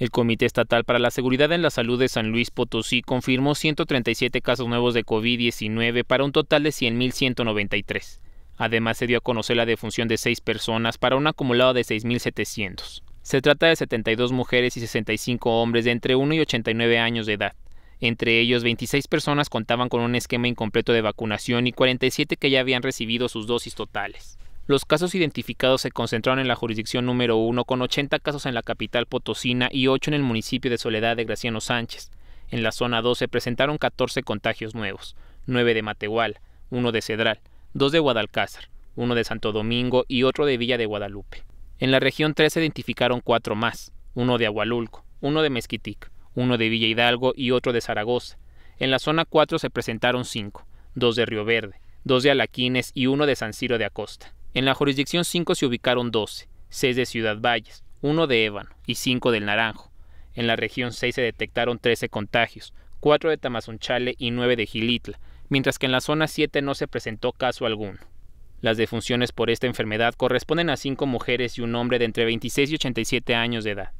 El Comité Estatal para la Seguridad en la Salud de San Luis Potosí confirmó 137 casos nuevos de COVID-19 para un total de 100.193. Además, se dio a conocer la defunción de seis personas para un acumulado de 6.700. Se trata de 72 mujeres y 65 hombres de entre 1 y 89 años de edad. Entre ellos, 26 personas contaban con un esquema incompleto de vacunación y 47 que ya habían recibido sus dosis totales. Los casos identificados se concentraron en la jurisdicción número 1, con 80 casos en la capital potosina y 8 en el municipio de Soledad de Graciano Sánchez. En la zona 2 se presentaron 14 contagios nuevos, 9 de Matehual, 1 de Cedral, 2 de Guadalcázar, 1 de Santo Domingo y otro de Villa de Guadalupe. En la región 3 se identificaron 4 más, 1 de Agualulco, 1 de Mezquitic, 1 de Villa Hidalgo y otro de Zaragoza. En la zona 4 se presentaron 5, 2 de Río Verde, 2 de Alaquines y 1 de San Ciro de Acosta. En la jurisdicción 5 se ubicaron 12, 6 de Ciudad Valles, 1 de Ébano y 5 del Naranjo. En la región 6 se detectaron 13 contagios, 4 de Tamasunchale y 9 de Gilitla, mientras que en la zona 7 no se presentó caso alguno. Las defunciones por esta enfermedad corresponden a 5 mujeres y un hombre de entre 26 y 87 años de edad.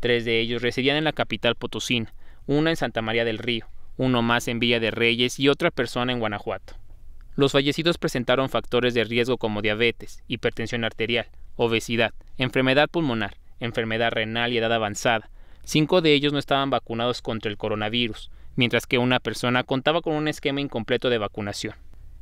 Tres de ellos residían en la capital potosina, una en Santa María del Río, uno más en Villa de Reyes y otra persona en Guanajuato. Los fallecidos presentaron factores de riesgo como diabetes, hipertensión arterial, obesidad, enfermedad pulmonar, enfermedad renal y edad avanzada. Cinco de ellos no estaban vacunados contra el coronavirus, mientras que una persona contaba con un esquema incompleto de vacunación.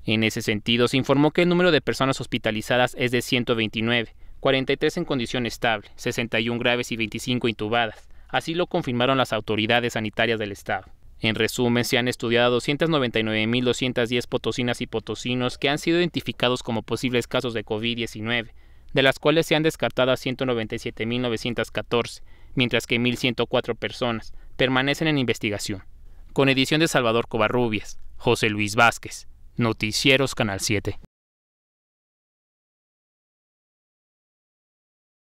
En ese sentido, se informó que el número de personas hospitalizadas es de 129, 43 en condición estable, 61 graves y 25 intubadas. Así lo confirmaron las autoridades sanitarias del estado. En resumen, se han estudiado 299.210 potosinas y potosinos que han sido identificados como posibles casos de COVID-19, de las cuales se han descartado 197.914, mientras que 1.104 personas permanecen en investigación. Con edición de Salvador Covarrubias, José Luis Vázquez, Noticieros Canal 7.